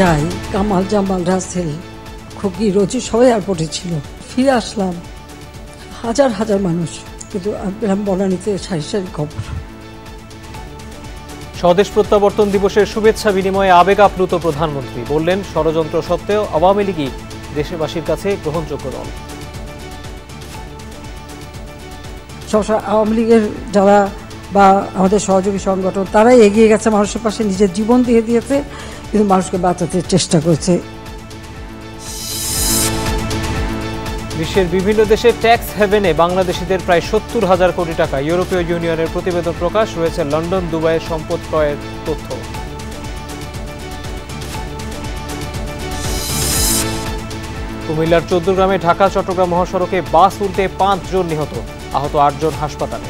যাই কামাল জামাল রাসেল খুবই রোজি সবাই আর ছিল ফিরে আসলাম হাজার হাজার মানুষ কিন্তু বনানীতে সারি সারি খবর স্বদেশ প্রত্যাবর্তন দিবসের শুভেচ্ছা বিনিময়ে আবেগ আপ্লুত প্রধানমন্ত্রী বললেন ষড়যন্ত্র সত্ত্বেও আওয়ামী লীগই দেশবাসীর কাছে গ্রহণযোগ্য দল সবসময় আওয়ামী লীগের যারা বা আমাদের সহযোগী সংগঠন তারাই এগিয়ে গেছে মানুষের পাশে নিজের জীবন দিয়ে দিয়েছে কিন্তু মানুষকে বাঁচাতে চেষ্টা করেছে বিশ্বের বিভিন্ন দেশে ট্যাক্স হেভেনে বাংলাদেশিদের প্রায় সত্তর হাজার কোটি টাকা ইউরোপীয় ইউনিয়নের প্রতিবেদন প্রকাশ রয়েছে লন্ডন দুবাইয়ের সম্পদ ক্রয়ের তথ্য কুমিল্লার চৌদ্দগ্রামে ঢাকা চট্টগ্রাম মহাসড়কে বাস উল্টে পাঁচজন নিহত আহত আটজন হাসপাতালে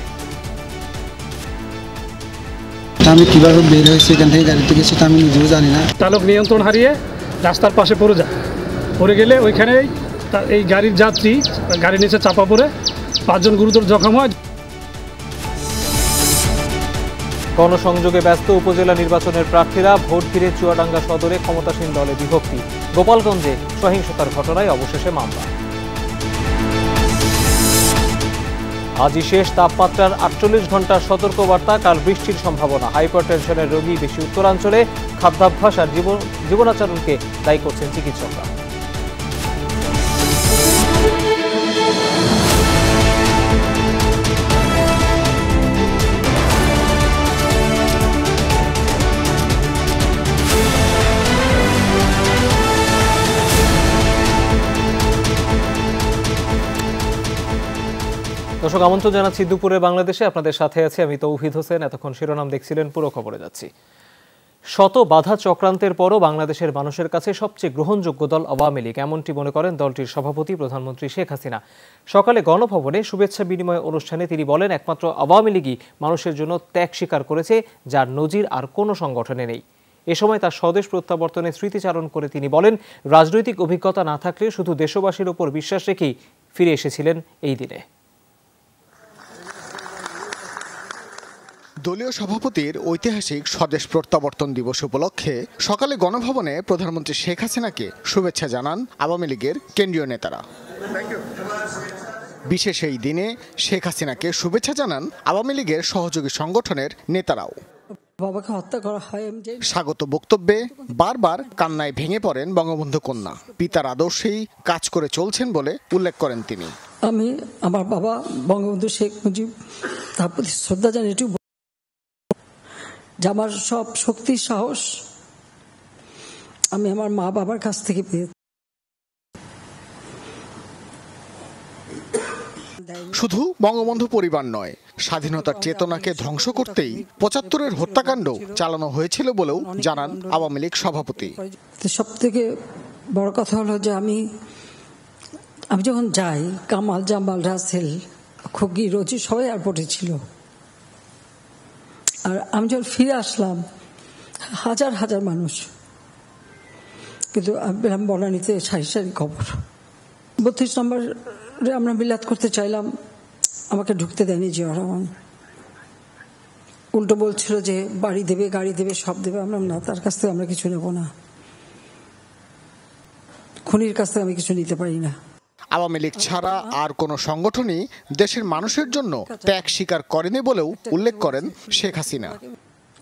আমি কীভাবে বের হয়েছি এখান থেকে গাড়িতে গেছি সেটা আমি নিজেও জানি না চালক নিয়ন্ত্রণ হারিয়ে রাস্তার পাশে পড়ে যায় পড়ে গেলে ওইখানেই এই গাড়ির যাত্রী গাড়ির নিচে চাপা পড়ে পাঁচজন গুরুতর জখম হয় গণসংযোগে ব্যস্ত উপজেলা নির্বাচনের প্রার্থীরা ভোট ঘিরে চুয়াডাঙ্গা সদরে ক্ষমতাসীন দলে বিভক্তি গোপালগঞ্জে সহিংসতার ঘটনায় অবশেষে মামলা আজই শেষ তাপমাত্রার আটচল্লিশ ঘন্টার সতর্কবার্তা কাল বৃষ্টির সম্ভাবনা হাইপারটেনশনের রোগী বেশি উত্তরাঞ্চলে খাদ্যাভ্যাস আর জীবন জীবনাচরণকে দায়ী করছেন চিকিৎসকরা দর্শক আমন্ত্রণ জানাচ্ছি দুপুরে বাংলাদেশে আপনাদের সাথে আছি আমি তৌহিদ হোসেন এতক্ষণ শিরোনাম দেখছিলেন পুরো খবরে যাচ্ছি শত বাধা চক্রান্তের পরও বাংলাদেশের মানুষের কাছে সবচেয়ে গ্রহণযোগ্য দল আওয়ামী লীগ এমনটি মনে করেন দলটির সভাপতি প্রধানমন্ত্রী শেখ হাসিনা সকালে গণভবনে শুভেচ্ছা বিনিময় অনুষ্ঠানে তিনি বলেন একমাত্র আওয়ামী লীগই মানুষের জন্য ত্যাগ স্বীকার করেছে যার নজির আর কোনো সংগঠনে নেই এ সময় তার স্বদেশ প্রত্যাবর্তনে স্মৃতিচারণ করে তিনি বলেন রাজনৈতিক অভিজ্ঞতা না থাকলে শুধু দেশবাসীর ওপর বিশ্বাস রেখেই ফিরে এসেছিলেন এই দিনে দলীয় সভাপতির ঐতিহাসিক স্বদেশ প্রত্যাবর্তন দিবস উপলক্ষে সকালে গণভবনে প্রধানমন্ত্রী শেখ হাসিনাকে শুভেচ্ছা জানান আওয়ামী লীগের কেন্দ্রীয় নেতারা বিশেষ এই দিনে শেখ হাসিনাকে শুভেচ্ছা জানান আওয়ামী লীগের সহযোগী সংগঠনের নেতারাও বাবাকে হত্যা করা হয় স্বাগত বক্তব্যে বারবার কান্নায় ভেঙে পড়েন বঙ্গবন্ধু কন্যা পিতার আদর্শেই কাজ করে চলছেন বলে উল্লেখ করেন তিনি আমি আমার বাবা বঙ্গবন্ধু শেখ মুজিব তার প্রতি শ্রদ্ধা জানি যে আমার সব শক্তি সাহস আমি আমার মা বাবার কাছ থেকে পেয়েছি শুধু বঙ্গবন্ধু পরিবার নয় স্বাধীনতার চেতনাকে ধ্বংস করতেই পঁচাত্তরের হত্যাকাণ্ড চালানো হয়েছিল বলেও জানান আওয়ামী লীগ সভাপতি সব থেকে বড় কথা হলো যে আমি আমি যখন যাই কামাল জামাল রাসেল খুব রোজি সবাই এয়ারপোর্টে ছিল আর আমি যখন ফিরে আসলাম হাজার হাজার মানুষ কিন্তু বনানিতে সারি সারি খবর বত্রিশ নম্বরে আমরা বিলাত করতে চাইলাম আমাকে ঢুকতে দেয়নি জিয়া রহমান উল্টো বলছিল যে বাড়ি দেবে গাড়ি দেবে সব দেবে আমরা না তার কাছ থেকে আমরা কিছু নেব না খুনির কাছ থেকে আমি কিছু নিতে পারি না আওয়ামী লীগ আচ্ছা, ছাড়া আচ্ছা। আর কোনো সংগঠনই দেশের মানুষের জন্য ত্যাগ স্বীকার করেনি বলেও উল্লেখ করেন শেখ হাসিনা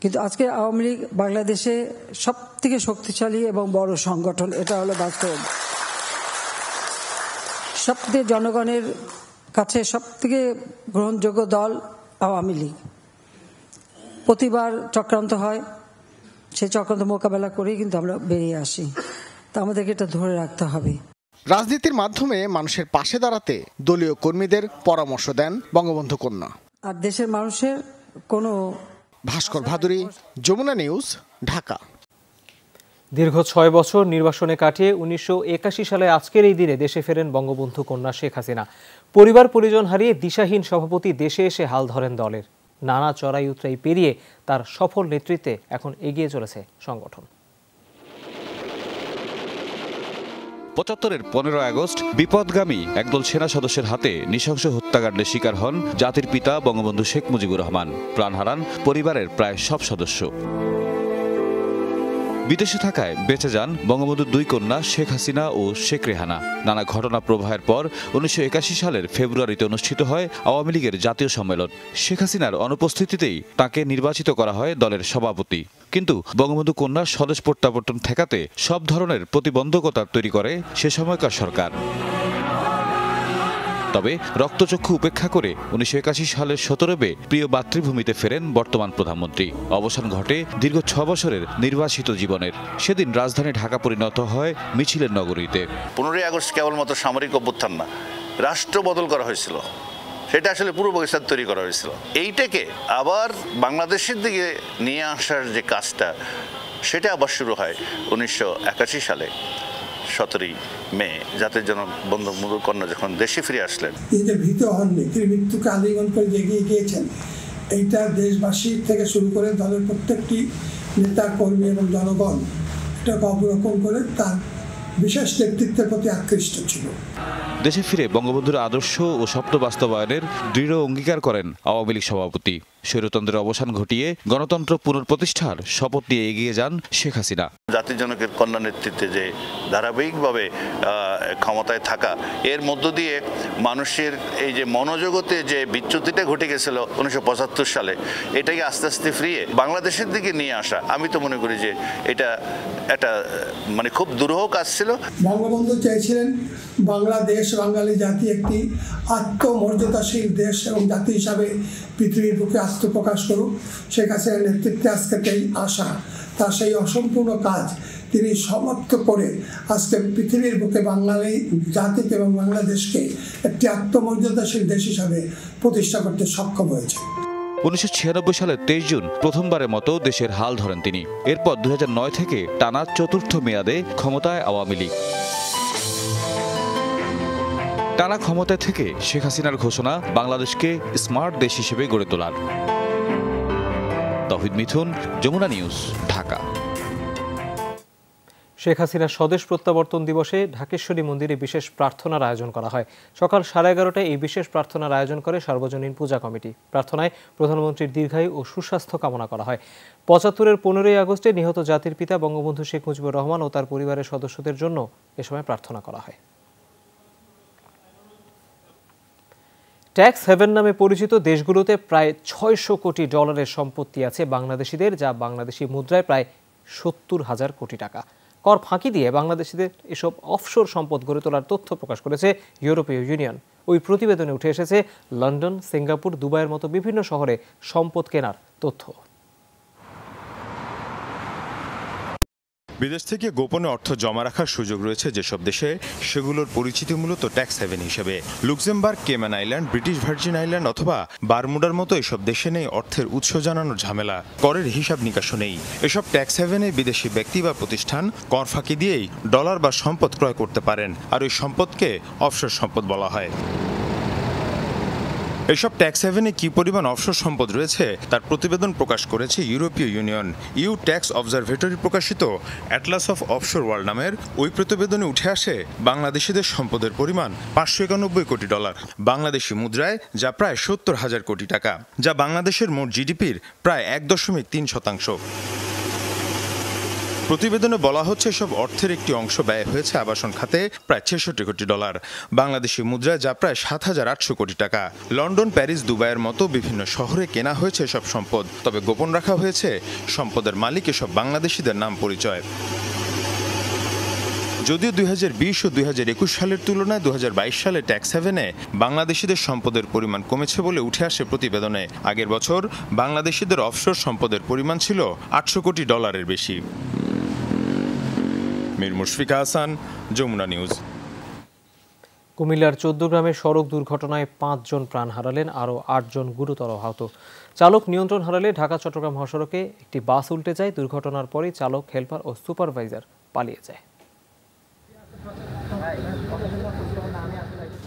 কিন্তু আজকে আওয়ামী লীগ বাংলাদেশে সব থেকে শক্তিশালী এবং বড় সংগঠন এটা হলো বাস্তব সব থেকে জনগণের কাছে সব থেকে গ্রহণযোগ্য দল আওয়ামী লীগ প্রতিবার চক্রান্ত হয় সেই চক্রান্ত মোকাবেলা করেই কিন্তু আমরা বেরিয়ে আসি তা আমাদেরকে এটা ধরে রাখতে হবে রাজনীতির মাধ্যমে মানুষের পাশে দাঁড়াতে দলীয় কর্মীদের পরামর্শ দেন বঙ্গবন্ধু কন্যা আর দেশের মানুষের কোনো ভাস্কর ভাদুরী যমুনা নিউজ ঢাকা দীর্ঘ ছয় বছর নির্বাসনে কাটিয়ে উনিশশো সালে আজকের এই দিনে দেশে ফেরেন বঙ্গবন্ধু কন্যা শেখ হাসিনা পরিবার পরিজন হারিয়ে দিশাহীন সভাপতি দেশে এসে হাল ধরেন দলের নানা চড়াই উতরাই পেরিয়ে তার সফল নেতৃত্বে এখন এগিয়ে চলেছে সংগঠন পঁচাত্তরের পনেরো আগস্ট বিপদগামী একদল সেনা সদস্যের হাতে নৃশংস হত্যাকাণ্ডের শিকার হন জাতির পিতা বঙ্গবন্ধু শেখ মুজিবুর রহমান প্রাণ হারান পরিবারের প্রায় সব সদস্য বিদেশে থাকায় বেঁচে যান বঙ্গবন্ধুর দুই কন্যা শেখ হাসিনা ও শেখ রেহানা নানা ঘটনা প্রবাহের পর উনিশশো সালের ফেব্রুয়ারিতে অনুষ্ঠিত হয় আওয়ামী লীগের জাতীয় সম্মেলন শেখ হাসিনার অনুপস্থিতিতেই তাকে নির্বাচিত করা হয় দলের সভাপতি কিন্তু বঙ্গবন্ধু কন্যার স্বদেশ প্রত্যাবর্তন ঠেকাতে সব ধরনের প্রতিবন্ধকতা তৈরি করে সে সময়কার সরকার তবে রক্তচক্ষু উপেক্ষা করে উনিশশো একাশি সালের সতেরো বে প্রিয় মাতৃভূমিতে ফেরেন বর্তমান প্রধানমন্ত্রী অবসান ঘটে দীর্ঘ ছ বছরের নির্বাসিত জীবনের সেদিন রাজধানী ঢাকা পরিণত হয় মিছিলের নগরীতে পনেরোই আগস্ট কেবলমাত্র সামরিক অভ্যুত্থান না রাষ্ট্র বদল করা হয়েছিল সেটা আসলে পূর্ব পাকিস্তান তৈরি করা হয়েছিল এইটাকে আবার বাংলাদেশের দিকে নিয়ে আসার যে কাজটা সেটা আবার শুরু হয় উনিশশো সালে সতেরোই মে জাতির জনক বন্ধু মধুকর্ণা যখন দেশে ফিরে আসলেন তিনি ভীত হননি তিনি মৃত্যুকে আলিঙ্গন করে এগিয়ে গিয়েছেন এইটা দেশবাসীর থেকে শুরু করে দলের প্রত্যেকটি নেতা কর্মী এবং জনগণ এটাকে অবরোপণ করে তার বিশেষ নেতৃত্বের প্রতি আকৃষ্ট ছিল দেশে ফিরে বঙ্গবন্ধুর আদর্শ ও স্বপ্ন বাস্তবায়নের দৃঢ় অঙ্গীকার করেন আওয়ামী লীগ সভাপতি স্বৈরতন্ত্রের অবসান ঘটিয়ে গণতন্ত্র পুনঃপ্রতিষ্ঠার শপথ নিয়ে এগিয়ে যান শেখ হাসিনা জাতির জনকের কন্যা নেতৃত্বে যে ধারাবাহিকভাবে ক্ষমতায় থাকা এর মধ্য দিয়ে মানুষের এই যে মনোজগতে যে বিচ্যুতিটা ঘটে গেছিল উনিশশো সালে এটাকে আস্তে আস্তে ফ্রিয়ে বাংলাদেশের দিকে নিয়ে আসা আমি তো মনে করি যে এটা একটা মানে খুব দুরূহ কাজ হয়েছিল বঙ্গবন্ধু চেয়েছিলেন বাংলাদেশ বাঙালি জাতি একটি আত্মমর্যাদাশীল দেশ এবং জাতি হিসাবে পৃথিবীর বুকে আত্মপ্রকাশ করুক শেখ হাসিনার নেতৃত্বে আজকে এই আশা তার সেই অসম্পূর্ণ কাজ তিনি সমাপ্ত করে আজকে পৃথিবীর বুকে বাঙালি জাতিকে এবং বাংলাদেশকে একটি আত্মমর্যাদাশীল দেশ হিসাবে প্রতিষ্ঠা করতে সক্ষম হয়েছে উনিশশো সালের তেইশ জুন প্রথমবারের মতো দেশের হাল ধরেন তিনি এরপর দু থেকে টানা চতুর্থ মেয়াদে ক্ষমতায় আওয়ামী লীগ টানা ক্ষমতায় থেকে শেখ হাসিনার ঘোষণা বাংলাদেশকে স্মার্ট দেশ হিসেবে গড়ে তোলার তহিদ মিথুন যমুনা নিউজ ঢাকা শেখ হাসিনার স্বদেশ প্রত্যাবর্তন দিবসে ঢাকেশ্বরী মন্দিরে বিশেষ প্রার্থনার আয়োজন করা হয় সকাল সাড়ে এগারোটায় এই বিশেষ প্রার্থনার আয়োজন করে সার্বজনীন পূজা কমিটি প্রার্থনায় প্রধানমন্ত্রীর দীর্ঘায়ু ও সুস্বাস্থ্য কামনা করা হয় পঁচাত্তরের পনেরোই আগস্টে নিহত জাতির পিতা বঙ্গবন্ধু শেখ মুজিবুর রহমান ও তার পরিবারের সদস্যদের জন্য এ সময় প্রার্থনা করা হয় ট্যাক্স হেভেন নামে পরিচিত দেশগুলোতে প্রায় ছয়শো কোটি ডলারের সম্পত্তি আছে বাংলাদেশিদের যা বাংলাদেশি মুদ্রায় প্রায় সত্তর হাজার কোটি টাকা কর ফাঁকি দিয়ে বাংলাদেশিদের এসব অফশোর সম্পদ গড়ে তোলার তথ্য প্রকাশ করেছে ইউরোপীয় ইউনিয়ন ওই প্রতিবেদনে উঠে এসেছে লন্ডন সিঙ্গাপুর দুবাইয়ের মতো বিভিন্ন শহরে সম্পদ কেনার তথ্য বিদেশ থেকে গোপনে অর্থ জমা রাখার সুযোগ রয়েছে যেসব দেশে সেগুলোর পরিচিতি মূলত ট্যাক্স হ্যাভেন হিসেবে Luxembourg Cayman Island British Virgin Island অথবা বারমুডার মতো এসব দেশে নেই অর্থের উৎস জানানোর ঝামেলা করের হিসাব নিকাশও নেই এসব ট্যাক্স হ্যাভেনে বিদেশি ব্যক্তি বা প্রতিষ্ঠান কর ফাঁকি দিয়েই ডলার বা সম্পদ ক্রয় করতে পারেন আর ওই সম্পদকে অবসর সম্পদ বলা হয় এসব ট্যাক্স হ্যাভেনে কী পরিমাণ অবসর সম্পদ রয়েছে তার প্রতিবেদন প্রকাশ করেছে ইউরোপীয় ইউনিয়ন ইউ ট্যাক্স অবজারভেটরি প্রকাশিত অ্যাটলাস অফ অফশোর ওয়ার্ল্ড নামের ওই প্রতিবেদনে উঠে আসে বাংলাদেশিদের সম্পদের পরিমাণ পাঁচশো একানব্বই কোটি ডলার বাংলাদেশি মুদ্রায় যা প্রায় সত্তর হাজার কোটি টাকা যা বাংলাদেশের মোট জিডিপির প্রায় এক দশমিক তিন শতাংশ প্রতিবেদনে বলা হচ্ছে সব অর্থের একটি অংশ ব্যয় হয়েছে আবাসন খাতে প্রায় ছেষট্টি কোটি ডলার বাংলাদেশি মুদ্রায় যা প্রায় সাত হাজার আটশো কোটি টাকা লন্ডন প্যারিস দুবাইয়ের মতো বিভিন্ন শহরে কেনা হয়েছে সব সম্পদ তবে গোপন রাখা হয়েছে সম্পদের মালিক এসব বাংলাদেশিদের নাম পরিচয় যদিও দুই ও দুই সালের তুলনায় দু সালে ট্যাক্স হ্যাভেনে বাংলাদেশিদের সম্পদের পরিমাণ কমেছে বলে উঠে আসে প্রতিবেদনে আগের বছর বাংলাদেশিদের অফশোর সম্পদের পরিমাণ ছিল আটশো কোটি ডলারের বেশি মীর মুশফিকা হাসান যমুনা নিউজ কুমিল্লার চৌদ্দগ্রামে সড়ক দুর্ঘটনায় পাঁচজন প্রাণ হারালেন আরও আটজন গুরুতর আহত চালক নিয়ন্ত্রণ হারালে ঢাকা চট্টগ্রাম মহাসড়কে একটি বাস উল্টে যায় দুর্ঘটনার পরে চালক হেলপার ও সুপারভাইজার পালিয়ে যায়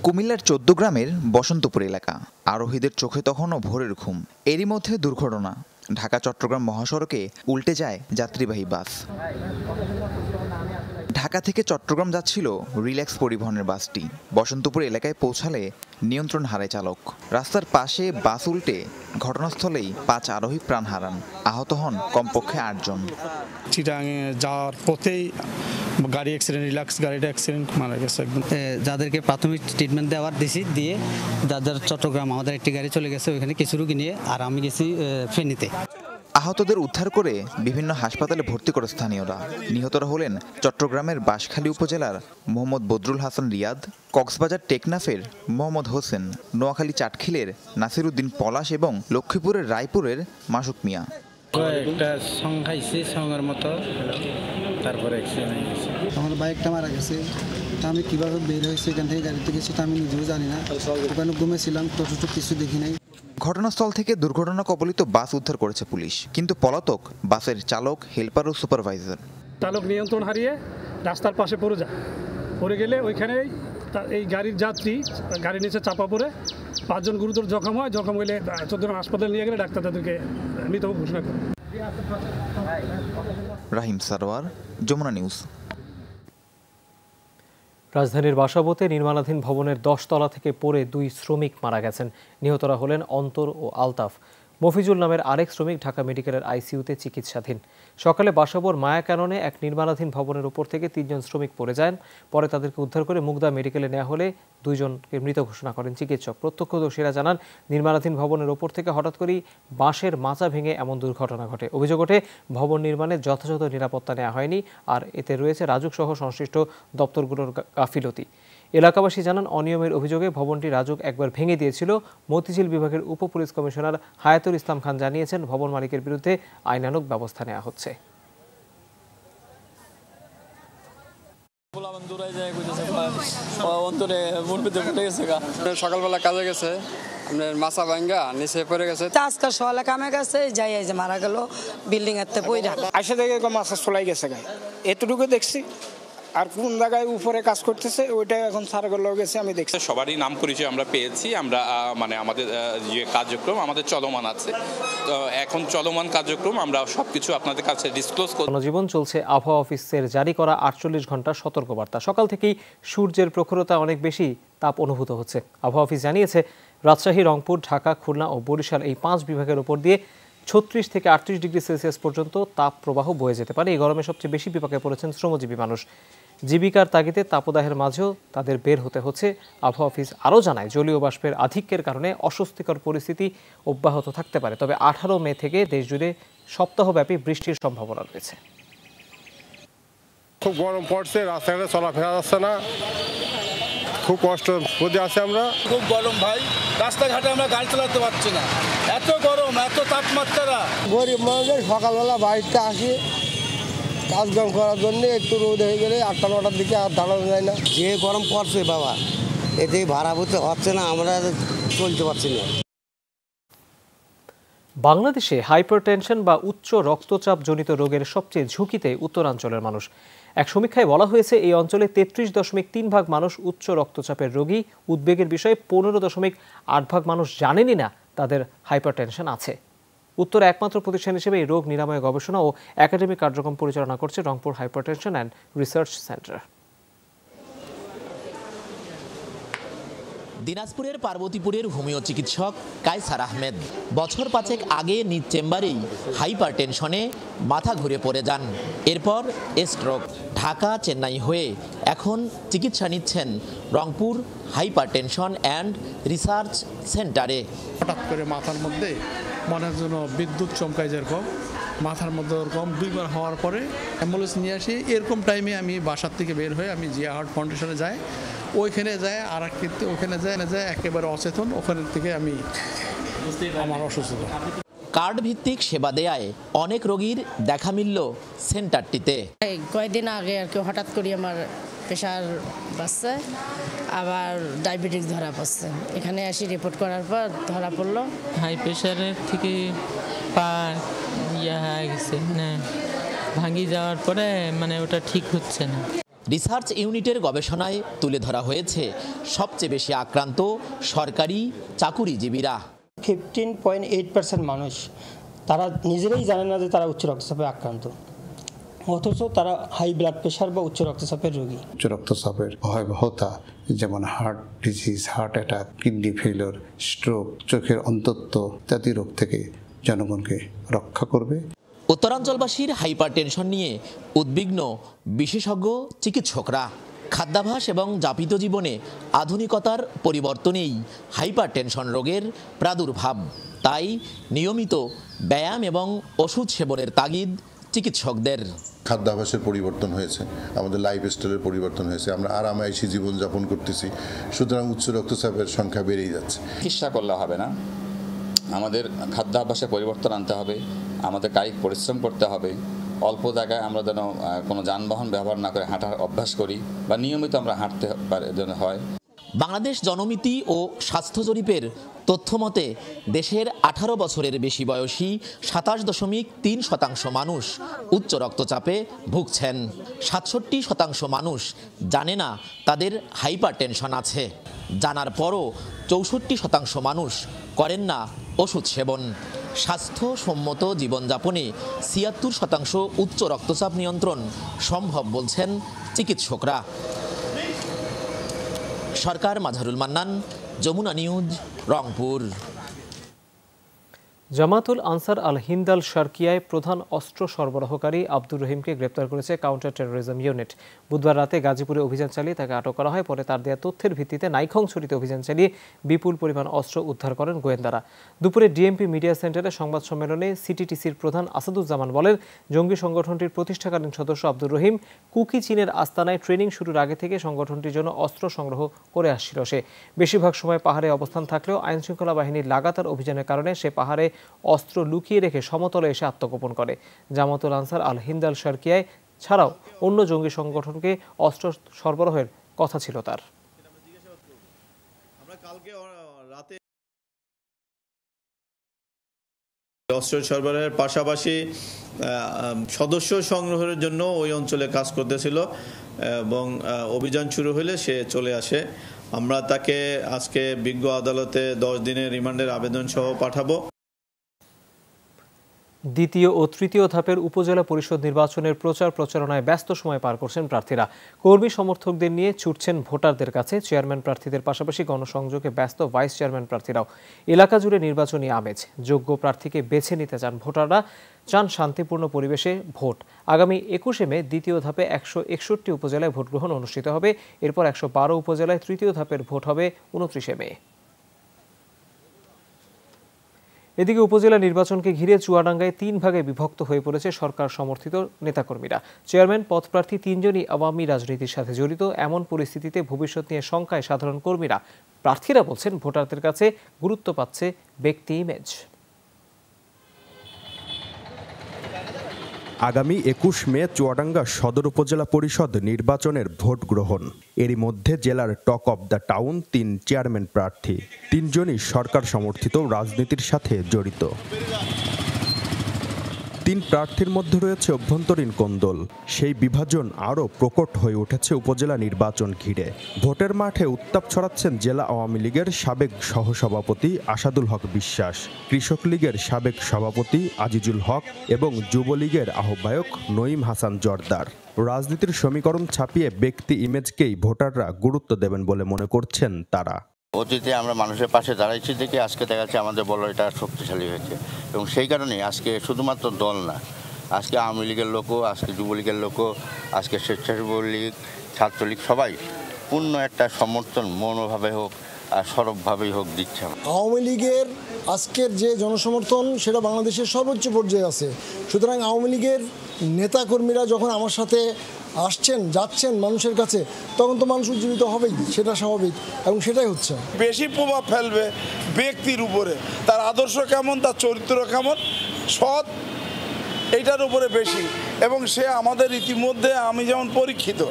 কুমিল্লার চৌদ্দগ্রামের বসন্তপুর এলাকা আরোহীদের চোখে তখনও ভোরের ঘুম এরই মধ্যে দুর্ঘটনা ঢাকা চট্টগ্রাম মহাসড়কে উল্টে যায় যাত্রীবাহী বাস ঢাকা থেকে চট্টগ্রাম যাচ্ছিল রিল্যাক্স পরিবহনের বাসটি বসন্তপুর এলাকায় পৌঁছালে নিয়ন্ত্রণ হারায় চালক রাস্তার পাশে বাস উল্টে ঘটনাস্থলেই পাঁচ আরোহী প্রাণ হারান আহত হন কমপক্ষে আটজন যাওয়ার পথেই গাড়ি অ্যাক্সিডেন্ট রিল্যাক্স গাড়িটা অ্যাক্সিডেন্ট মারা গেছে একদম যাদেরকে প্রাথমিক ট্রিটমেন্ট দেওয়ার দিছি দিয়ে যাদের চট্টগ্রাম আমাদের একটি গাড়ি চলে গেছে ওইখানে কিছু রুগী নিয়ে আর আমি গেছি ফেনিতে আহতদের উদ্ধার করে বিভিন্ন হাসপাতালে ভর্তি করে স্থানীয়রা নিহতরা হলেন চট্টগ্রামের বাঁশখালী উপজেলার মোহাম্মদ বদরুল হাসান রিয়াদ কক্সবাজার টেকনাফের মোহাম্মদ হোসেন নোয়াখালী চাটখিলের নাসিরুদ্দিন পলাশ এবং লক্ষ্মীপুরের রায়পুরের মাসুক মিয়া একটা মতো তারপরে আমার বাইকটা মারা গেছে তা আমি কীভাবে বের হয়েছে এখান থেকে গাড়িতে গেছি তা আমি নিজেও জানি না ওখানে ঘুমেছিলাম ততটুকু কিছু দেখি নাই ঘটনাস্থল থেকে দুর্ঘটনা কবলিত বাস উদ্ধার করেছে পুলিশ কিন্তু পলাতক বাসের চালক হেল্পার ও সুপারভাইজার চালক নিয়ন্ত্রণ হারিয়ে রাস্তার পাশে পড়ে যায় পড়ে গেলে ওইখানেই এই গাড়ির যাত্রী গাড়ির নিচে চাপা পড়ে পাঁচজন গুরুতর জখম হয় জখম হলে চোদ্দজন হাসপাতালে নিয়ে গেলে ডাক্তার তাদেরকে মৃত ঘোষণা করে রাহিম সারোয়ার যমুনা নিউজ রাজধানীর বাসাবোতে নির্মাণাধীন ভবনের দশতলা থেকে পড়ে দুই শ্রমিক মারা গেছেন নিহতরা হলেন অন্তর ও আলতাফ মফিজুল নামের আরেক শ্রমিক ঢাকা মেডিকেলের আইসিউতে চিকিৎসাধীন সকালে বাসাবর মায়া কারণে এক নির্মাণাধীন ভবনের উপর থেকে তিনজন শ্রমিক পড়ে যান পরে তাদেরকে উদ্ধার করে মুগদা মেডিকেলে নেওয়া হলে দুইজনকে মৃত ঘোষণা করেন চিকিৎসক প্রত্যক্ষদর্শীরা জানান নির্মাণাধীন ভবনের ওপর থেকে হঠাৎ করেই বাঁশের মাচা ভেঙে এমন দুর্ঘটনা ঘটে অভিযোগ ওঠে ভবন নির্মাণে যথাযথ নিরাপত্তা নেওয়া হয়নি আর এতে রয়েছে রাজুক সহ সংশ্লিষ্ট দপ্তরগুলোর গাফিলতি এলাকাবাসী জানান অনিয়মের অভিযোগে ভবনটি রাজুক একবার ভেঙে দিয়েছিল মতিঝিল বিভাগের উপ পুলিশ কমিশনার হায়াতুল ইসলাম খান জানিয়েছেন ভবন মালিকের বিরুদ্ধে আইনানুক ব্যবস্থা নেওয়া হচ্ছে অন্তরে গেছে গা সকালবেলা কাজে গেছে আপনার মাছা ভাঙ্গা নিচে পড়ে গেছে আজকাল সকালে কামে গেছে যাই যে মারা গেল বিল্ডিং এতে পইরা আসে দেখে মাছা চলাই গেছে গা এতটুকু দেখছি আর কোন জায়গায় উপরে কাজ করতেছে ওইটা এখন সার্কেলও গেছে আমি দেখছি আচ্ছা, সবারই নাম পরিচয় আমরা পেয়েছি আমরা মানে আমাদের যে কার্যক্রম আমাদের চলমান আছে তো এখন চলমান কার্যক্রম আমরা সবকিছু আপনাদের কাছে ডিসক্লোজ করব জীবন চলছে আবহাওয়া অফিসের জারি করা আটচল্লিশ ঘন্টা সতর্কবার্তা সকাল থেকেই সূর্যের প্রখরতা অনেক বেশি তাপ অনুভূত হচ্ছে আবহাওয়া অফিস জানিয়েছে রাজশাহী রংপুর ঢাকা খুলনা ও বরিশাল এই পাঁচ বিভাগের ওপর দিয়ে ছত্রিশ থেকে আটত্রিশ ডিগ্রি সেলসিয়াস পর্যন্ত তাপ প্রবাহ বয়ে যেতে পারে এই গরমে সবচেয়ে বেশি বিপাকে পড়েছেন শ্রমজীবী মানুষ জীবিকার তাগিদে তাপদাহের মাঝেও তাদের বের হতে হচ্ছে আবহাওয়া অফিস আরও জানায় জলীয় বাষ্পের আধিক্যের কারণে অস্বস্তিকর পরিস্থিতি অব্যাহত থাকতে পারে তবে আঠারো মে থেকে দেশজুড়ে সপ্তাহব্যাপী বৃষ্টির সম্ভাবনা রয়েছে খুব গরম পড়ছে রাস্তাঘাটে চলাফেরা যাচ্ছে না খুব কষ্ট মধ্যে আছে আমরা খুব গরম ভাই রাস্তাঘাটে আমরা গাড়ি চালাতে পারছি না এত গরম এত তাপমাত্রা গরিব মানুষের সকালবেলা বাড়িতে আসি কাম করার জন্য একটু রোদ হয়ে গেলে আটটা নটার দিকে আর দাঁড়ানো যায় না যে গরম পড়ছে বাবা এতে ভাড়া বুঝতে হচ্ছে না আমরা চলতে পারছি না বাংলাদেশে হাইপারটেনশন বা উচ্চ রক্তচাপ জনিত রোগের সবচেয়ে ঝুঁকিতে উত্তরাঞ্চলের মানুষ এক সমীক্ষায় বলা হয়েছে এই অঞ্চলে তেত্রিশ দশমিক তিন ভাগ মানুষ উচ্চ রক্তচাপের রোগী উদ্বেগের বিষয়ে পনেরো দশমিক আট ভাগ মানুষ জানেনই না তাদের হাইপারটেনশন আছে উত্তর একমাত্র প্রতিষ্ঠান হিসেবে এই রোগ নিরাময় গবেষণা ও একাডেমিক কার্যক্রম পরিচালনা করছে Rangpur hypertension and research centre দিনাজপুরের পার্বতীপুরের হোমিও চিকিৎসক কায়সার আহমেদ বছর পাঁচেক আগে নিজ চেম্বারেই হাইপার টেনশনে মাথা ঘুরে পড়ে যান এরপর স্ট্রোক ঢাকা চেন্নাই হয়ে এখন চিকিৎসা নিচ্ছেন Rangpur hypertension and research সেন্টারে হঠাৎ করে মাথার মধ্যে মনে যেন বিদ্যুৎ চমকায় যেরকম মাথার মধ্যে ওরকম দুইবার হওয়ার পরে অ্যাম্বুলেন্স নিয়ে আসি এরকম টাইমে আমি বাসার থেকে বের হয়ে আমি জিয়া হার্ট ফাউন্ডেশনে যাই ওইখানে যায় আর ওইখানে যায় না যায় একেবারে অচেতন ওখানের থেকে আমি আমার অসুস্থতা কার্ড ভিত্তিক সেবা দেয়ায় অনেক রোগীর দেখা মিলল সেন্টারটিতে কয়েকদিন আগে আর কি হঠাৎ করে আমার প্রেশার বাড়ছে আবার ডায়াবেটিস ধরা পড়ছে এখানে আসি রিপোর্ট করার পর ধরা পড়লো হাই প্রেশারের থেকে পা গেছে মানে ভাঙি যাওয়ার পরে মানে ওটা ঠিক হচ্ছে না রিসার্চ ইউনিটের গবেষণায় তুলে ধরা হয়েছে সবচেয়ে বেশি আক্রান্ত সরকারি চাকুরিজীবীরা ফিফটিন পয়েন্ট এইট পার্সেন্ট মানুষ তারা নিজেরাই জানে না যে তারা উচ্চ রক্তচাপে আক্রান্ত অথচ তারা হাই ব্লাড প্রেশার বা উচ্চ রক্তচাপের রোগী উচ্চ রক্তচাপের ভয়াবহতা যেমন heart disease heart attack kidney failure stroke চোখের অন্তত্ব ইত্যাদি রোগ থেকে জনগণকে রক্ষা করবে উত্তরাঞ্চলবাসীর হাইপার টেনশন নিয়ে উদ্বিগ্ন বিশেষজ্ঞ চিকিৎসকরা খাদ্যাভাস এবং যাপিত জীবনে আধুনিকতার পরিবর্তনেই হাইপার টেনশন রোগের প্রাদুর্ভাব তাই নিয়মিত ব্যায়াম এবং ওষুধ সেবনের তাগিদ চিকিৎসকদের খাদ্যাভ্যাসের পরিবর্তন হয়েছে আমাদের লাইফস্টাইলের পরিবর্তন হয়েছে আমরা আরামায়েশি জীবনযাপন করতেছি সুতরাং উচ্চ রক্তচাপের সংখ্যা বেড়েই যাচ্ছে চিকিৎসা করলে হবে না আমাদের খাদ্যাভ্যাসে পরিবর্তন আনতে হবে আমাদের কায়িক পরিশ্রম করতে হবে অল্প জায়গায় আমরা যেন কোনো যানবাহন ব্যবহার না করে হাঁটার অভ্যাস করি বা নিয়মিত আমরা হাঁটতে পারে যেন হয় বাংলাদেশ জনমিতি ও স্বাস্থ্য জরিপের তথ্য মতে দেশের ১৮ বছরের বেশি বয়সী সাতাশ দশমিক তিন শতাংশ মানুষ উচ্চ রক্তচাপে ভুগছেন সাতষট্টি শতাংশ মানুষ জানে না তাদের হাইপার টেনশন আছে জানার পরও চৌষট্টি শতাংশ মানুষ করেন না ওষুধ সেবন স্বাস্থ্যসম্মত জীবনযাপনে ছিয়াত্তর শতাংশ উচ্চ রক্তচাপ নিয়ন্ত্রণ সম্ভব বলছেন চিকিৎসকরা সরকার মাঝারুল মান্নান যমুনা নিউজ রংপুর জামাতুল আনসার আল হিন্দাল শার্কিয়ায় প্রধান অস্ত্র সরবরাহকারী আব্দুর রহিমকে গ্রেপ্তার করেছে কাউন্টার টেরোরিজম ইউনিট বুধবার রাতে গাজীপুরে অভিযান চালিয়ে তাকে আটক করা হয় পরে তার দেয়া তথ্যের ভিত্তিতে নাইখং ছড়িতে অভিযান চালিয়ে বিপুল পরিমাণ অস্ত্র উদ্ধার করেন গোয়েন্দারা দুপুরে ডিএমপি মিডিয়া সেন্টারে সংবাদ সম্মেলনে সিটিটিসির প্রধান আসাদুজ্জামান বলেন জঙ্গি সংগঠনটির প্রতিষ্ঠাকালীন সদস্য আব্দুর রহিম কুকি চীনের আস্তানায় ট্রেনিং শুরুর আগে থেকে সংগঠনটির জন্য অস্ত্র সংগ্রহ করে আসছিল সে বেশিরভাগ সময় পাহাড়ে অবস্থান থাকলেও আইনশৃঙ্খলা বাহিনীর লাগাতার অভিযানের কারণে সে পাহাড়ে অস্ত্র লুকিয়ে রেখে সমতলে এসে আত্মগোপন করে জামাতুল আনসার আল হিন্দাল শার্কিয়ায় ছাড়াও অন্য জঙ্গি সংগঠনকে অস্ত্র সরবরাহের কথা ছিল তার অস্ত্র সরবরাহের পাশাপাশি সদস্য সংগ্রহের জন্য ওই অঞ্চলে কাজ করতেছিল এবং অভিযান শুরু হলে সে চলে আসে আমরা তাকে আজকে বিজ্ঞ আদালতে দশ দিনের রিমান্ডের আবেদন সহ পাঠাবো দ্বিতীয় ও তৃতীয় ধাপের উপজেলা পরিষদ নির্বাচনের প্রচার প্রচারণায় ব্যস্ত সময় পার করছেন প্রার্থীরা কর্মী সমর্থকদের নিয়ে ছুটছেন ভোটারদের কাছে চেয়ারম্যান প্রার্থীদের পাশাপাশি গণসংযোগে ব্যস্ত ভাইস চেয়ারম্যান প্রার্থীরাও এলাকা জুড়ে নির্বাচনী আমেজ যোগ্য প্রার্থীকে বেছে নিতে চান ভোটাররা চান শান্তিপূর্ণ পরিবেশে ভোট আগামী একুশে মে দ্বিতীয় ধাপে একশো একষট্টি উপজেলায় ভোটগ্রহণ অনুষ্ঠিত হবে এরপর একশো বারো উপজেলায় তৃতীয় ধাপের ভোট হবে উনত্রিশে মে এদিকে উপজেলা নির্বাচনকে ঘিরে চুয়াডাঙ্গায় তিন ভাগে বিভক্ত হয়ে পড়েছে সরকার সমর্থিত নেতাকর্মীরা চেয়ারম্যান পদপ্রার্থী তিনজনই আওয়ামী রাজনীতির সাথে জড়িত এমন পরিস্থিতিতে ভবিষ্যৎ নিয়ে শঙ্কায় সাধারণ কর্মীরা প্রার্থীরা বলছেন ভোটারদের কাছে গুরুত্ব পাচ্ছে ব্যক্তি ইমেজ আগামী একুশ মে চুয়াডাঙ্গা সদর উপজেলা পরিষদ নির্বাচনের ভোট গ্রহণ এরই মধ্যে জেলার টক অব দ্য টাউন তিন চেয়ারম্যান প্রার্থী তিনজনই সরকার সমর্থিত রাজনীতির সাথে জড়িত তিন প্রার্থীর মধ্যে রয়েছে অভ্যন্তরীণ কোন্দল সেই বিভাজন আরও প্রকট হয়ে উঠেছে উপজেলা নির্বাচন ঘিরে ভোটের মাঠে উত্তাপ ছড়াচ্ছেন জেলা আওয়ামী লীগের সাবেক সহসভাপতি আসাদুল হক বিশ্বাস কৃষক লীগের সাবেক সভাপতি আজিজুল হক এবং যুবলীগের আহ্বায়ক নঈম হাসান জর্দার রাজনীতির সমীকরণ ছাপিয়ে ব্যক্তি ইমেজকেই ভোটাররা গুরুত্ব দেবেন বলে মনে করছেন তারা অতীতে আমরা মানুষের পাশে দাঁড়াইছি দেখে আজকে দেখা যাচ্ছে আমাদের বলো এটা শক্তিশালী হয়েছে এবং সেই কারণে আজকে শুধুমাত্র দল না আজকে আওয়ামী লীগের লোকও আজকে যুবলীগের লোকও আজকে স্বেচ্ছাসেবী লীগ ছাত্রলীগ সবাই পূর্ণ একটা সমর্থন মনোভাবে হোক আর সরবভাবেই হোক দিচ্ছে আওয়ামী লীগের আজকের যে জনসমর্থন সেটা বাংলাদেশের সর্বোচ্চ পর্যায়ে আছে সুতরাং আওয়ামী লীগের নেতাকর্মীরা যখন আমার সাথে আসছেন যাচ্ছেন মানুষের কাছে তখন তো মানুষ উজ্জীবিত হবেই সেটা স্বাভাবিক এবং সেটাই হচ্ছে বেশি প্রভাব ফেলবে ব্যক্তির উপরে তার আদর্শ কেমন তার চরিত্র কেমন সৎ এটার উপরে বেশি এবং সে আমাদের ইতিমধ্যে আমি যেমন পরীক্ষিত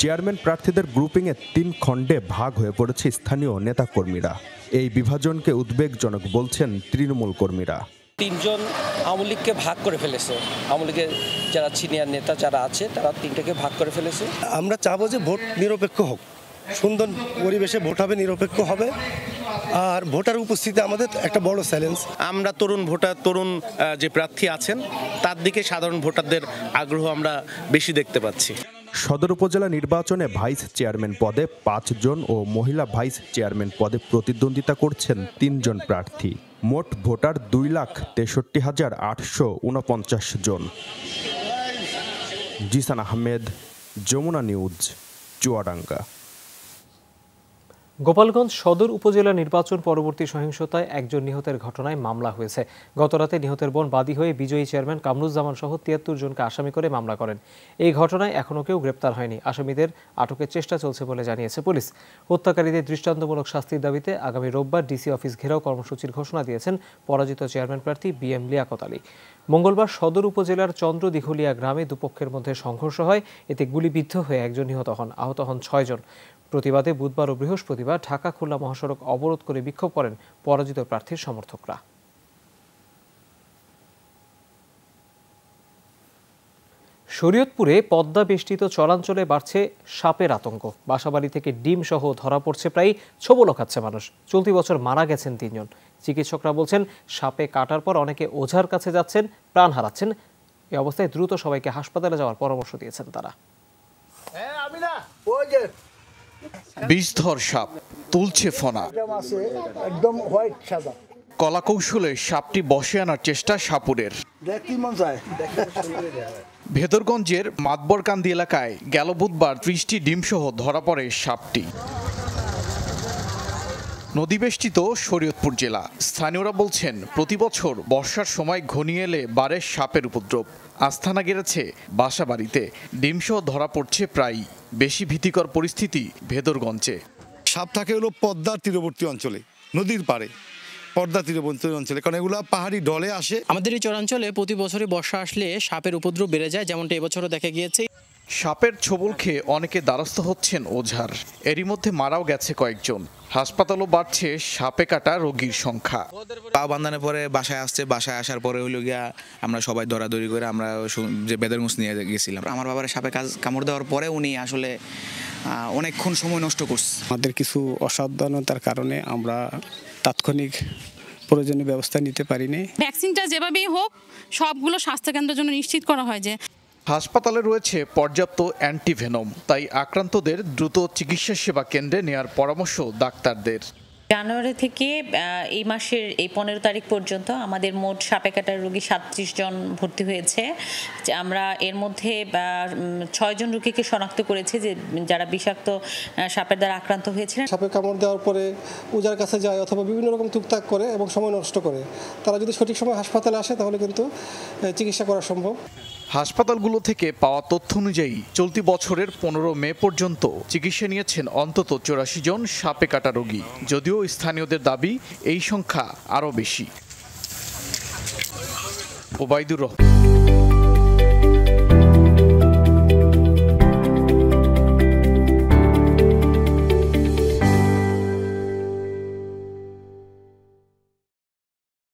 চেয়ারম্যান প্রার্থীদের গ্রুপিংয়ে তিন খণ্ডে ভাগ হয়ে পড়েছে স্থানীয় নেতাকর্মীরা এই বিভাজনকে উদ্বেগজনক বলছেন তৃণমূল কর্মীরা তিনজন আওয়ামী লীগকে ভাগ করে ফেলেছে আওয়ামী লীগের যারা সিনিয়র নেতা যারা আছে তারা তিনটাকে ভাগ করে ফেলেছে আমরা চাবো যে ভোট নিরপেক্ষ হোক সুন্দর পরিবেশে ভোট হবে নিরপেক্ষ হবে আর ভোটার উপস্থিতি আমাদের একটা বড় চ্যালেঞ্জ আমরা তরুণ ভোটার তরুণ যে প্রার্থী আছেন তার দিকে সাধারণ ভোটারদের আগ্রহ আমরা বেশি দেখতে পাচ্ছি সদর উপজেলা নির্বাচনে ভাইস চেয়ারম্যান পদে পাঁচজন ও মহিলা ভাইস চেয়ারম্যান পদে প্রতিদ্বন্দ্বিতা করছেন তিনজন প্রার্থী মোট ভোটার দুই লাখ তেষট্টি হাজার আটশো উনপঞ্চাশ জন জিসান আহমেদ যমুনা নিউজ চুয়াডাঙ্গা গোপালগঞ্জ সদর উপজেলা নির্বাচন পরবর্তী সহিংসতায় একজন নিহতের ঘটনায় মামলা হয়েছে গতরাতে নিহতের বোন বাদী হয়ে বিজয়ী চেয়ারম্যান কামরুজ্জামান সহ তিয়াত্তর জনকে আসামি করে মামলা করেন এই ঘটনায় এখনও কেউ গ্রেপ্তার হয়নি আসামিদের আটকের চেষ্টা চলছে বলে জানিয়েছে পুলিশ হত্যাকারীদের দৃষ্টান্তমূলক শাস্তির দাবিতে আগামী রোববার ডিসি অফিস ঘেরাও কর্মসূচির ঘোষণা দিয়েছেন পরাজিত চেয়ারম্যান প্রার্থী বি এম লিয়াকত আলী মঙ্গলবার সদর উপজেলার চন্দ্র দিঘলিয়া গ্রামে দুপক্ষের মধ্যে সংঘর্ষ হয় এতে গুলিবিদ্ধ হয়ে একজন নিহত হন আহত হন ছয়জন প্রতিবাদে বুধবার ও বৃহস্পতিবার ঢাকা খুলনা মহাসড়ক অবরোধ করে বিক্ষোভ করেন পরাজিত প্রার্থীর সমর্থকরা শরীয়তপুরে পদ্মা বেষ্টিত চলাঞ্চলে বাড়ছে সাপের আতঙ্ক বাসাবাড়ি থেকে ডিম সহ ধরা পড়ছে প্রায় ছবল লোকাচ্ছে মানুষ চলতি বছর মারা গেছেন তিনজন চিকিৎসকরা বলছেন সাপে কাটার পর অনেকে ওঝার কাছে যাচ্ছেন প্রাণ হারাচ্ছেন এ অবস্থায় দ্রুত সবাইকে হাসপাতালে যাওয়ার পরামর্শ দিয়েছেন তারা হ্যাঁ আমি না ওই যে বিষধর সাপ তুলছে ফনা একদম হোয়াইট সাদা কলা কৌশলে সাপটি বসে আনার চেষ্টা সাপুরের ভেদরগঞ্জের মাতবরকান্দি এলাকায় গেল বুধবার ত্রিশটি ডিমসহ ধরা পড়ে সাপটি নদীবেষ্টিত শরীয়তপুর জেলা স্থানীয়রা বলছেন প্রতিবছর বর্ষার সময় ঘনিয়ে এলে বারে সাপের উপদ্রব আস্থানা গেড়েছে বাসা বাড়িতে ডিমসহ ধরা পড়ছে প্রায় বেশি ভীতিকর পরিস্থিতি ভেদরগঞ্জে সাপ থাকে হলো পদ্মার তীরবর্তী অঞ্চলে নদীর পাড়ে পর্দা তীরবর্তী অঞ্চলে কারণ এগুলো পাহাড়ি ঢলে আসে আমাদের এই চরাঞ্চলে প্রতি বছরে বর্ষা আসলে সাপের উপদ্রব বেড়ে যায় যেমনটা এবছরও দেখা গিয়েছে সাপের ছবল খেয়ে অনেকে দ্বারস্থ হচ্ছেন ওঝার এরই মধ্যে মারাও গেছে কয়েকজন হাসপাতালও বাড়ছে সাপে কাটা রোগীর সংখ্যা পা বান্ধানোর পরে বাসায় আসছে বাসায় আসার পরে হইলো গিয়া আমরা সবাই দৌড়াদৌড়ি করে আমরা যে বেদের মুস নিয়ে গেছিলাম আমার বাবার সাপে কাজ কামড় দেওয়ার পরে উনি আসলে অনেকক্ষণ সময় নষ্ট করছে আমাদের কিছু অসাবধানতার কারণে আমরা তাৎক্ষণিক প্রয়োজনীয় ব্যবস্থা নিতে পারিনি ভ্যাকসিনটা যেভাবেই হোক সবগুলো স্বাস্থ্যকেন্দ্রের জন্য নিশ্চিত করা হয় যে হাসপাতালে রয়েছে পর্যাপ্ত অ্যান্টিভেনম তাই আক্রান্তদের দ্রুত চিকিৎসা সেবা কেন্দ্রে নেয়ার পরামর্শ ডাক্তারদের জানুয়ারি থেকে এই মাসের এই পনেরো তারিখ পর্যন্ত আমাদের মোট সাপে কাটার রুগী সাতত্রিশ জন ভর্তি হয়েছে আমরা এর মধ্যে ছয়জন রুগীকে শনাক্ত করেছি যে যারা বিষাক্ত সাপের দ্বারা আক্রান্ত হয়েছিলেন সাপে কামড় দেওয়ার পরে উজার কাছে যায় অথবা বিভিন্ন রকম টুকটাক করে এবং সময় নষ্ট করে তারা যদি সঠিক সময় হাসপাতালে আসে তাহলে কিন্তু চিকিৎসা করা সম্ভব হাসপাতালগুলো থেকে পাওয়া তথ্য অনুযায়ী চলতি বছরের পনেরো মে পর্যন্ত চিকিৎসা নিয়েছেন অন্তত চৌরাশি জন সাপে কাটা রোগী যদিও স্থানীয়দের দাবি এই সংখ্যা আরও বেশি ওবায়দুর রহমান